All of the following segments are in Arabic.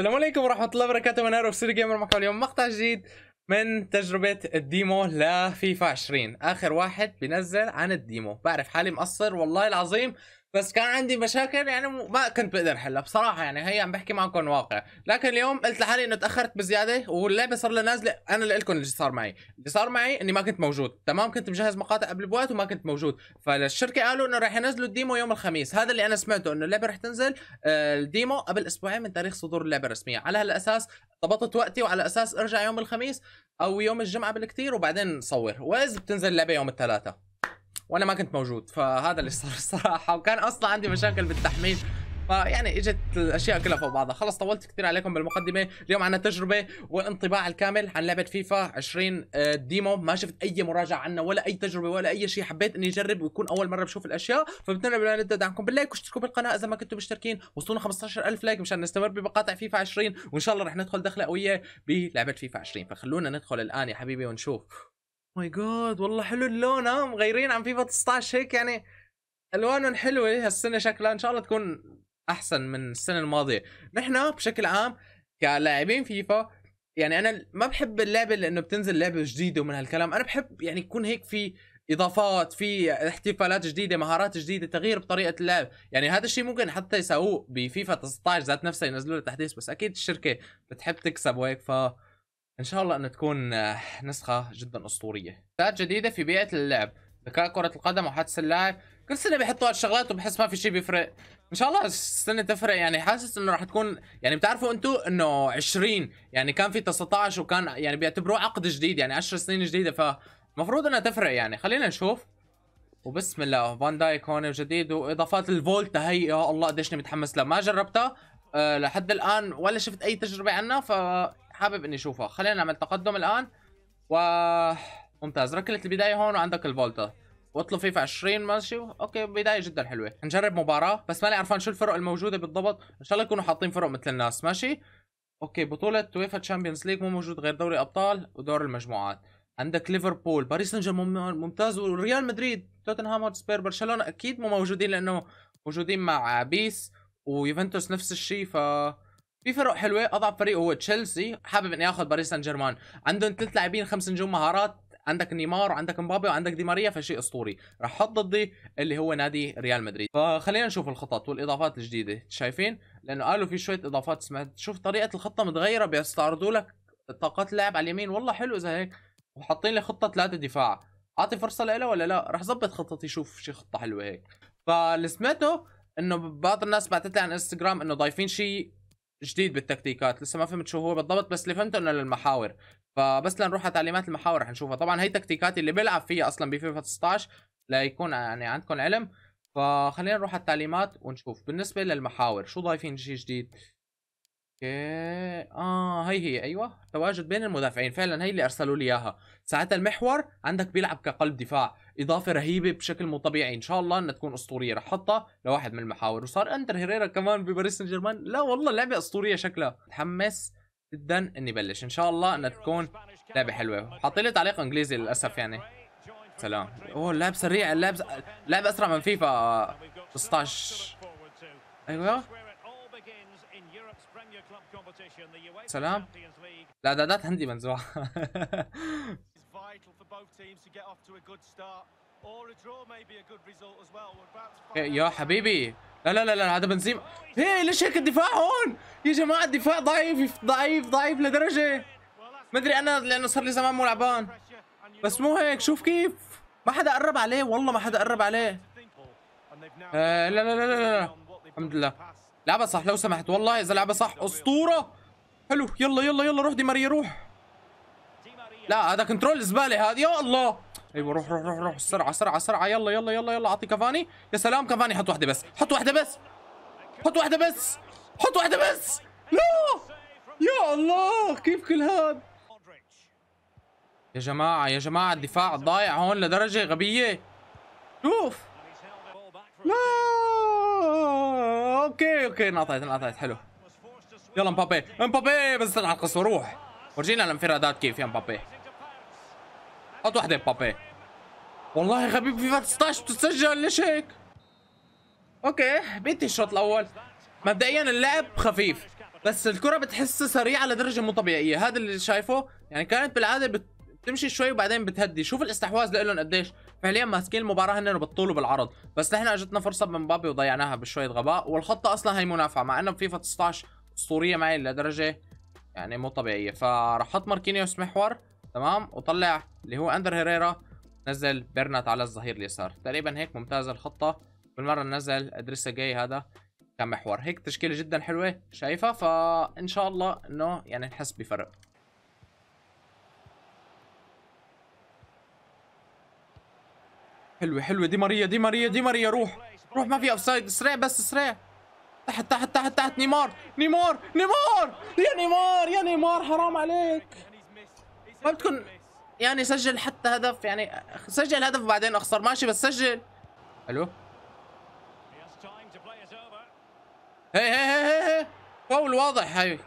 السلام عليكم ورحمة الله وبركاته من اروف سيري جيمر معكم اليوم مقطع جديد من تجربة الديمو لفيفا 20 اخر واحد بنزل عن الديمو بعرف حالي مقصر والله العظيم بس كان عندي مشاكل يعني ما كنت بقدر احلها بصراحه يعني هي عم بحكي معكم واقع لكن اليوم قلت لحالي انه تاخرت بزياده واللعبه صار لها نازله انا اللي لكم اللي صار معي اللي صار معي اني ما كنت موجود تمام كنت مجهز مقاطع قبل بوقت وما كنت موجود فالشركه قالوا انه راح ينزلوا الديمو يوم الخميس هذا اللي انا سمعته انه اللعبه راح تنزل آه، الديمو قبل اسبوعين من تاريخ صدور اللعبه الرسميه على هالاساس ضبطت وقتي وعلى اساس ارجع يوم الخميس او يوم الجمعه بالكثير وبعدين صور واذا بتنزل اللعبه يوم الثلاثاء وانا ما كنت موجود فهذا اللي صار الصراحه وكان اصلا عندي مشاكل بالتحميل فيعني اجت الاشياء كلها فوق بعضها خلص طولت كثير عليكم بالمقدمه اليوم عنا تجربه والانطباع الكامل عن لعبه فيفا 20 آه، ديمو ما شفت اي مراجعه عنها ولا اي تجربه ولا اي شيء حبيت اني اجرب ويكون اول مره بشوف الاشياء فبتمنى بالله نبدا دعمكم باللايك واشتركوا بالقناه اذا ما كنتوا مشتركين وصلونا 15000 لايك مشان نستمر بمقاطع فيفا 20 وان شاء الله رح ندخل دخله قويه بلعبه فيفا 20 فخلونا ندخل الان يا حبيبي ونشوف ماي جاد والله حلو اللون ها مغيرين عن فيفا 19 هيك يعني الوانهم حلوه إيه، هالسنه شكلها ان شاء الله تكون احسن من السنه الماضيه نحن بشكل عام كلاعبين فيفا يعني انا ما بحب اللعبه لانه بتنزل لعبه جديده ومن هالكلام انا بحب يعني يكون هيك في اضافات في احتفالات جديده مهارات جديده تغيير بطريقه اللعب يعني هذا الشيء ممكن حتى يساووه بفيفا 19 ذات نفسها ينزلوا له تحديث بس اكيد الشركه بتحب تكسب وهيك ف ان شاء الله انه تكون آه، نسخه جدا اسطوريه ذات جديده في بيئه اللعب ذكاء كره القدم وحدس اللاعب كل سنه بيحطوا هالشغلات وبحس ما في شيء بيفرق ان شاء الله السنه تفرق يعني حاسس انه راح تكون يعني بتعرفوا انتم انه 20 يعني كان في 19 وكان يعني بيعتبروه عقد جديد يعني 10 سنين جديده فمفروض انها تفرق يعني خلينا نشوف وبسم الله فان دايك هون جديد واضافات الفولتا هي يا الله قديش متحمس لها ما جربتها أه لحد الان ولا شفت اي تجربه عنها ف حابب اني اشوفها خلينا نعمل تقدم الان و ممتاز ركلة البداية هون وعندك الفولتا وطلوا فيفا 20 ماشي اوكي بداية جدا حلوة نجرب مباراة بس ماني عرفان شو الفرق الموجودة بالضبط ان شاء الله يكونوا حاطين فرق مثل الناس ماشي اوكي بطولة تويفا تشامبيونز ليج مو موجود غير دوري ابطال ودور المجموعات عندك ليفربول باريس سان جيرمان ممتاز وريال مدريد توتنهام هوتسبير برشلونة اكيد مو موجودين لانه موجودين مع بيس ويوفنتوس نفس الشيء ف في فرق حلوه اضعف فريق هو تشيلسي حابب انه ياخذ باريس سان جيرمان عندهم ثلاث لاعبين خمس نجوم مهارات عندك نيمار وعندك مبابي وعندك دي ماريا فشيء اسطوري رح حط ضدي اللي هو نادي ريال مدريد فخلينا نشوف الخطط والاضافات الجديده شايفين لانه قالوا في شويه اضافات سمعت شوف طريقه الخطه متغيره بيستعرضوا لك طاقات اللاعب على اليمين والله حلو اذا هيك وحاطين لي خطه ثلاثه دفاع اعطي فرصه لها ولا لا رح ظبط خطتي شوف شيء خطه حلوه هيك فاللي سمعته انه بعض الناس بعثت لي على انستغرام انه ضايفين شيء جديد بالتكتيكات لسه ما فهمت شو هو بالضبط بس اللي فهمته انه للمحاور فبس لنروح على تعليمات المحاور رح نشوفها طبعا هي تكتيكات اللي بيلعب فيها اصلا بفيفا 19 ليكون يعني عندكم علم فخلينا نروح على التعليمات ونشوف بالنسبه للمحاور شو ضايفين شيء جديد اوكي اه هي هي ايوه تواجد بين المدافعين فعلا هي اللي ارسلوا لي اياها ساعتها المحور عندك بيلعب كقلب دفاع اضافه رهيبه بشكل مو طبيعي ان شاء الله انها تكون اسطوريه رح احطها لواحد من المحاور وصار انتر هيريرا كمان بباريس سان جيرمان لا والله لعبه اسطوريه شكلها متحمس جدا اني بلش ان شاء الله انها تكون لعبه حلوه حاطين لي تعليق انجليزي للاسف يعني سلام اوه اللعب سريع اللعب س... اللعب اسرع من فيفا 16 ايوه سلام لا ده ده عندي منزوعة يا حبيبي لا لا لا لا هذا بنزيما هي إيه، ليش هيك الدفاع هون يا جماعه الدفاع ضعيف ضعيف ضعيف لدرجه ما ادري انا لانه صار لي زمان مو لعبان بس مو هيك شوف كيف ما حدا قرب عليه والله ما حدا قرب عليه آه لا لا لا لا لا الحمد لله لعبه صح لو سمحت والله اذا لعبه صح اسطوره حلو يلا يلا يلا روح دي ماريا روح لا هذا كنترول زباله هذه يا الله ايوه روح روح روح روح السرعه سرعه سرعه يلا يلا يلا يلا اعطي كافاني يا سلام كافاني حط واحده بس حط واحده بس حط واحده بس حط واحده بس لا يا الله كيف كل هذا يا جماعه يا جماعه الدفاع ضايع هون لدرجه غبيه شوف لا اوكي اوكي انقطعت انقطعت حلو يلا مبابي مبابي بس تنعكس وروح ورجينا الانفرادات كيف يا مبابي حط وحده مبابي والله غبي فيفا 19 بتسجل ليش هيك اوكي بيتي الشوط الاول مبدئيا اللعب خفيف بس الكره بتحسها سريعه لدرجه مو طبيعيه هذا اللي شايفه يعني كانت بالعاده بتمشي شوي وبعدين بتهدي شوف الاستحواذ لهم قديش فعليا ماسكين المباراه هن بالطول وبالعرض بس نحن اجتنا فرصه من بابي وضيعناها بشويه غباء والخطه اصلا هي منافعه مع انه فيفا 19 اسطوريه معي لدرجه يعني مو طبيعيه فراح احط ماركينيوس محور تمام وطلع اللي هو اندر هيريرا نزل بيرنات على الظهير اليسار تقريبا هيك ممتازه الخطه بالمره نزل ادريسا جاي هذا كمحور هيك تشكيله جدا حلوه شايفها فان شاء الله انه يعني نحس بفرق حلوه حلوه دي ماريا دي ماريا دي ماريا روح روح ما في اوف سايد اسرع بس اسرع تحت تحت تحت تحت نيمار نيمار نيمار يا نيمار يا نيمار حرام عليك ما بتكون يعني سجل حتى هدف يعني سجل هدف بعدين اخسر ماشي بس سجل الو هي هي هي هي فول واضح هي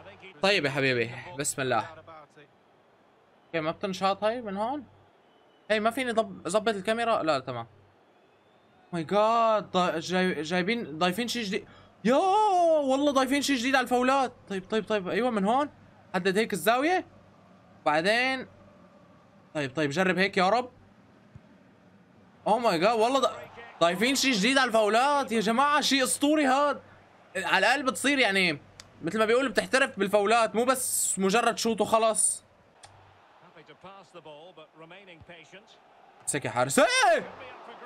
طيب يا حبيبي بسم الله اوكي ما بتنشاط هي من هون هي ما فيني ظبط الكاميرا لا تمام ماي oh جاد جايبين ضايفين شيء جديد يا والله ضايفين شيء جديد على الفولات طيب طيب طيب ايوه من هون حدد هيك الزاويه بعدين طيب طيب جرب هيك يا رب اوه ماي جاد والله ضايفين شيء جديد على الفاولات يا جماعه شيء اسطوري هاد على الاقل بتصير يعني مثل ما بيقول بتحترف بالفاولات مو بس مجرد شوط وخلص مسك يا حارس ايه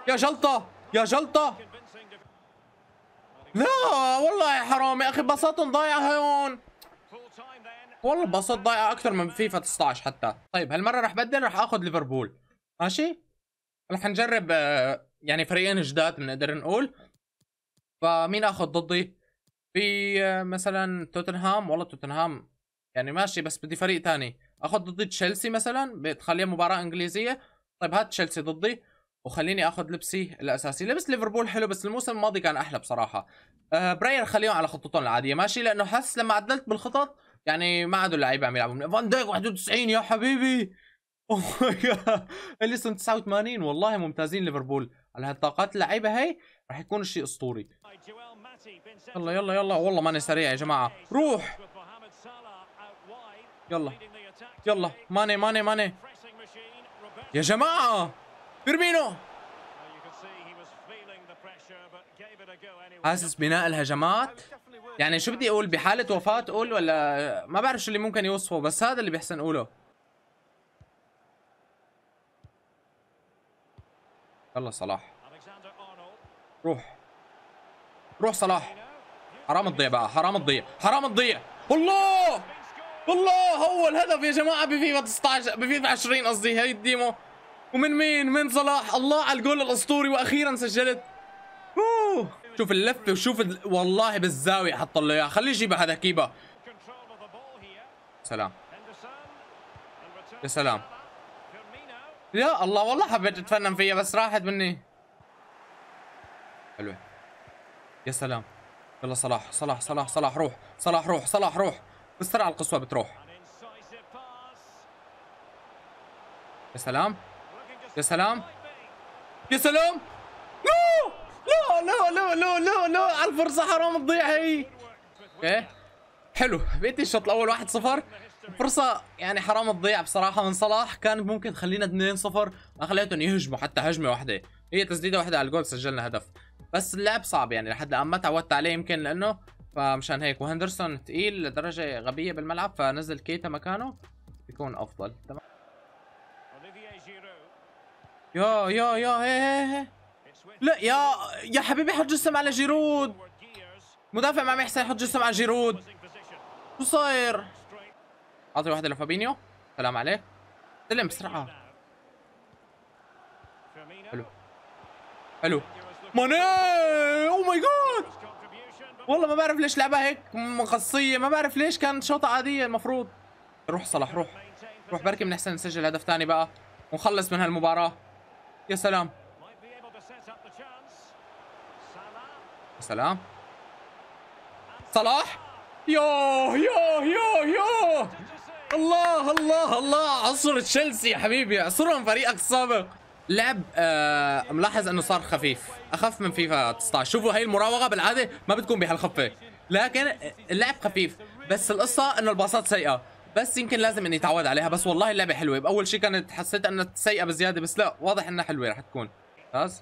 يا جلطه يا جلطه لا والله يا حرام يا اخي باصاتهم ضايعه هون والله باصات ضايعه اكثر من فيفا 19 حتى طيب هالمره رح بدل رح اخذ ليفربول ماشي رح نجرب آه، يعني فريقين جداد بنقدر نقول فمين اخذ ضدي في آه، مثلا توتنهام والله توتنهام يعني ماشي بس بدي فريق ثاني اخذ ضدي تشيلسي مثلا بتخليها مباراه انجليزيه طيب هات تشيلسي ضدي وخليني اخذ لبسي الاساسي لبس ليفربول حلو بس الموسم الماضي كان احلى بصراحه أه براير خليهم على خطتهم العاديه ماشي لانه حس لما عدلت بالخطط يعني ما عادوا اللعيبه عم يلعبوا فان دايك 91 يا حبيبي اللي اسم 89 والله ممتازين ليفربول على هالطاقات اللعيبه هي راح يكون شيء اسطوري يلا يلا يلا والله ماني سريع يا جماعه روح يلا يلا ماني ماني ماني يا جماعه فيرمينو حاسس بناء الهجمات يعني شو بدي اقول بحالة وفاة اقول ولا ما بعرف شو اللي ممكن يوصفه بس هذا اللي بيحسن اقوله يلا صلاح روح روح صلاح حرام تضيع بقى حرام تضيع حرام تضيع الله الله هو الهدف يا جماعه بفيفا 19 بفيفا 20 قصدي هي الديمو ومن مين من صلاح الله على الجول الاسطوري واخيرا سجلت أوه. شوف اللفه وشوف ال... والله بالزاويه حط له اياها خليه يجيبها هذا كيبا سلام يا سلام يا الله والله حبيت اتفنن فيها بس راحت مني حلوه يا سلام يلا صلاح صلاح صلاح صلاح روح صلاح روح صلاح روح بالسرعه القصوى بتروح يا سلام يا سلام يا سلام لا لا لا لا لا لا لا الفرصة حرام تضيع هي ايه حلو بيتي الشوط الاول 1-0 فرصة يعني حرام تضيع بصراحة من صلاح كان ممكن تخلينا 2-0 ما خليتهم يهجموا حتى هجمة واحدة هي تسديدة واحدة على الجول سجلنا هدف بس اللعب صعب يعني لحد الان ما تعودت عليه يمكن لانه فمشان هيك وهندرسون ثقيل لدرجة غبية بالملعب فنزل كيتا مكانه بيكون افضل تمام يا يا يا هي هي لا يا يا حبيبي حط جسم على جيرود مدافع ما عم يحسن يحط جسم على جيرود شو صاير؟ اعطي واحدة لفابينيو سلام عليه سلم بسرعة حلو حلو ماني او ماي جاد والله ما بعرف ليش لعبها هيك مقصية ما بعرف ليش كانت شوطة عادية المفروض روح صلاح روح روح بركي بنحسن نسجل هدف ثاني بقى ونخلص من هالمباراة يا سلام يا سلام صلاح يوه يوه يوه يوه الله الله الله عصر تشيلسي يا حبيبي عصرهم فريقك السابق لعب آه ملاحظ انه صار خفيف اخف من فيفا 19 شوفوا هي المراوغه بالعاده ما بتكون بهالخفه لكن اللعب آه، خفيف بس القصه انه الباصات سيئه بس يمكن لازم اني اتعود عليها بس والله اللعبه حلوه باول شيء كانت حسيت انها سيئه بزياده بس لا واضح انها حلوه راح تكون خلاص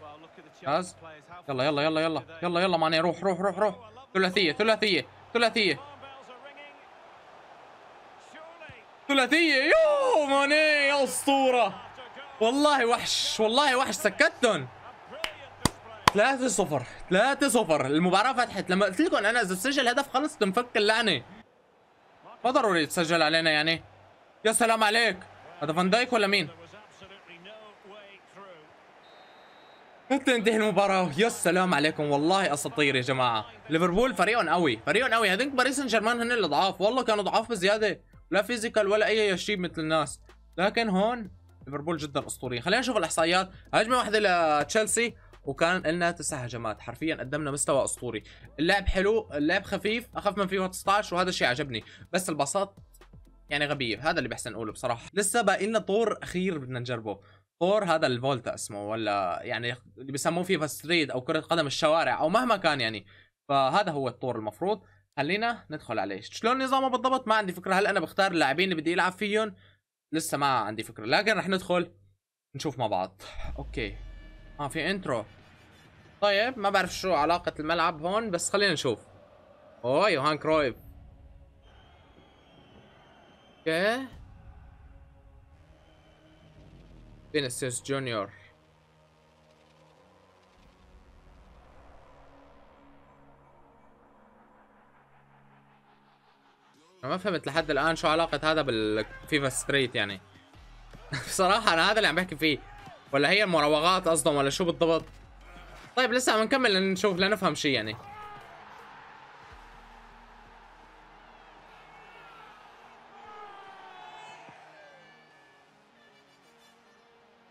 خلاص يلا يلا يلا يلا يلا يلا ماني روح روح روح روح ثلاثيه ثلاثيه ثلاثيه ثلاثيه يو ماني يا اسطوره والله وحش والله وحش سكتهم 3 0 3 0 المباراة فتحت لما قلت لكم انا اذا بسجل هدف خلص تنفك اللعنة ما ضروري يتسجل علينا يعني يا سلام عليك هذا فان دايك ولا مين تنتهي المباراة يا سلام عليكم والله اساطير يا جماعة ليفربول فريق قوي فريق قوي هذيك باريس سان جيرمان هن اللي ضعاف والله كانوا ضعاف بزيادة لا فيزيكال ولا اي شيء مثل الناس لكن هون ليفربول جدا اسطوري خلينا نشوف الاحصائيات هجمة واحدة لتشيلسي وكان لنا تسع هجمات حرفيا قدمنا مستوى اسطوري اللعب حلو اللعب خفيف اخف من فيفا 19 وهذا الشيء عجبني بس البساط يعني غبيه هذا اللي بحسن اقوله بصراحه لسه باقي لنا طور اخير بدنا نجربه طور هذا الفولتا اسمه ولا يعني اللي بيسموه فيفا ستريت او كره قدم الشوارع او مهما كان يعني فهذا هو الطور المفروض خلينا ندخل عليه شلون نظامه بالضبط ما عندي فكره هل انا بختار اللاعبين اللي بدي العب فيهم لسه ما عندي فكره لكن رح ندخل نشوف مع بعض اوكي اه في انترو طيب ما بعرف شو علاقة الملعب هون بس خلينا نشوف اوه يوهان كرويف اوكي فينيسيوس جونيور انا ما فهمت لحد الان شو علاقة هذا بالفيفا ستريت يعني بصراحة انا هذا اللي عم بحكي فيه ولا هي المراوغات قصدهم ولا شو بالضبط طيب لسه عم نكمل نشوف لنفهم شيء يعني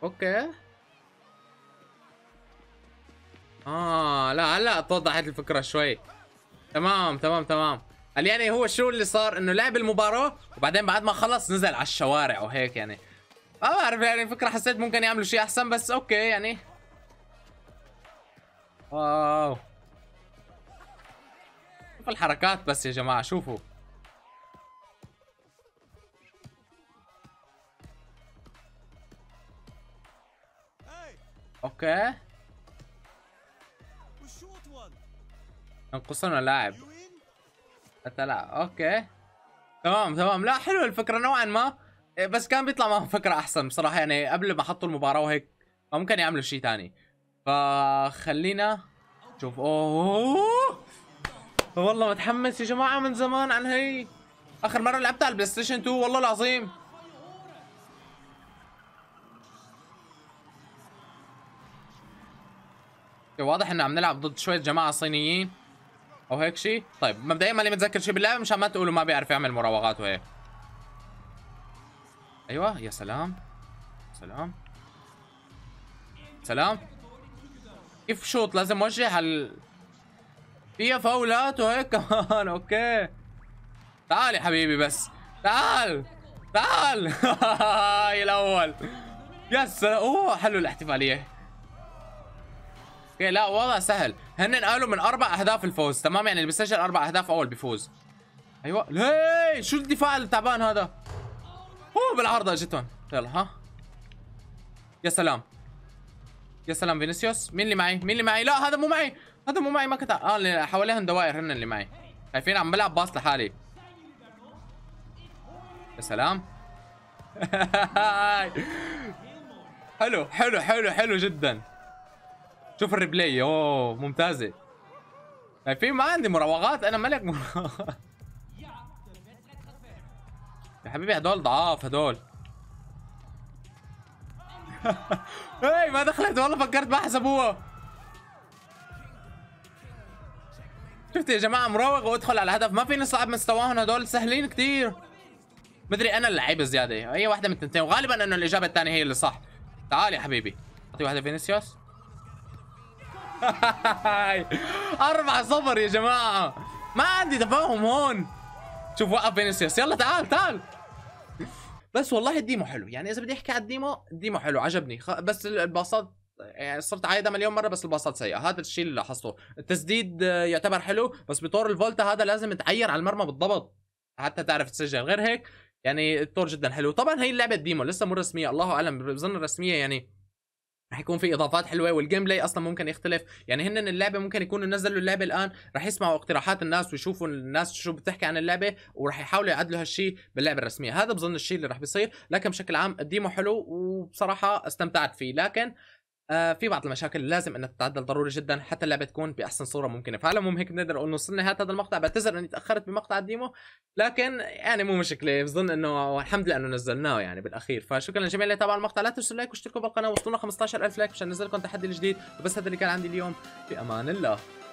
اوكي اه لا هلا توضحت الفكره شوي تمام تمام تمام قال يعني هو شو اللي صار انه لعب المباراه وبعدين بعد ما خلص نزل على الشوارع وهيك يعني ما آه، بعرف يعني فكره حسيت ممكن يعملوا شيء احسن بس اوكي يعني واو شوف الحركات بس يا جماعة شوفوا اوكي ينقصنا لاعب لا اوكي تمام تمام لا حلوة الفكرة نوعا ما إيه، بس كان بيطلع معهم فكرة احسن بصراحة يعني قبل ما حطوا المباراة وهيك ممكن يعملوا شيء ثاني فخلينا شوف اوه والله متحمس يا جماعه من زمان عن هي اخر مره لعبتها على البلاي ستيشن 2 والله العظيم إيه، واضح انه عم نلعب ضد شويه جماعه صينيين او هيك شيء طيب مبدئيا ماني متذكر شيء باللعبه مشان ما تقولوا ما بيعرف يعمل مراوغات وهيك ايوه يا سلام سلام سلام كيف شوط لازم اوجه ال فيها فاولات وهيك كمان اوكي تعال يا حبيبي بس تعال تعال هاي الاول يا سلام اوه حلو الاحتفاليه اوكي لا وضع سهل هن قالوا من اربع اهداف الفوز تمام يعني اللي بيسجل اربع اهداف اول بيفوز ايوه هي شو الدفاع التعبان هذا اوه بالعارضه اجتهم يلا ها يا سلام يا سلام فينيسيوس مين اللي معي مين اللي معي لا هذا مو معي هذا مو معي ما كنت اه اللي حواليهم دواير هن اللي معي شايفين عم بلعب باص لحالي يا سلام حلو حلو حلو حلو جدا شوف الريبلاي اوه ممتازه شايفين ما عندي مراوغات انا ملك مراوغات يا حبيبي هدول ضعاف هدول اي ما دخلت والله فكرت ما حسبوها شفت يا جماعه مراوغ وادخل على الهدف ما في صعب مستواهم هدول سهلين كثير مدري انا اللعيبه زياده هي واحده من التنتين وغالبا انه الاجابه الثانيه هي اللي صح تعال يا حبيبي اعطي واحده فينيسيوس أربعة صفر يا جماعة ما عندي تفاهم هون شوف وقف فينيسيوس يلا تعال تعال بس والله الديمو حلو يعني اذا بدي احكي على الديمو الديمو حلو عجبني خ... بس الباصات يعني صرت عايدها مليون مره بس الباصات سيئه هذا الشيء اللي لاحظته التسديد آه، يعتبر حلو بس بطور الفولتا هذا لازم تعير على المرمى بالضبط حتى تعرف تسجل غير هيك يعني الطور جدا حلو طبعا هي اللعبه ديمو لسه مو رسميه الله اعلم بظن الرسميه يعني يكون في اضافات حلوه والجيم بلاي اصلا ممكن يختلف يعني هن اللعبه ممكن يكونوا نزلوا اللعبه الان رح يسمعوا اقتراحات الناس ويشوفوا الناس شو بتحكي عن اللعبه ورح يحاولوا يعدلوا هالشيء باللعبه الرسميه هذا بظن الشيء اللي رح بيصير لكن بشكل عام الديمو حلو وبصراحه استمتعت فيه لكن آه في بعض المشاكل لازم انها تتعدل ضروري جدا حتى اللعبه تكون باحسن صوره ممكنه فعلا مو هيك بنقدر نقول وصلنا هذا المقطع بعتذر اني تاخرت بمقطع الديمو لكن يعني مو مشكله بظن انه الحمد لله انه نزلناه يعني بالاخير فشكرا للجميع اللي تابعوا المقطع لا تنسوا لايك واشتركوا بالقناه وصلنا 15000 لايك مشان ننزل لكم تحدي الجديد وبس هذا اللي كان عندي اليوم بامان الله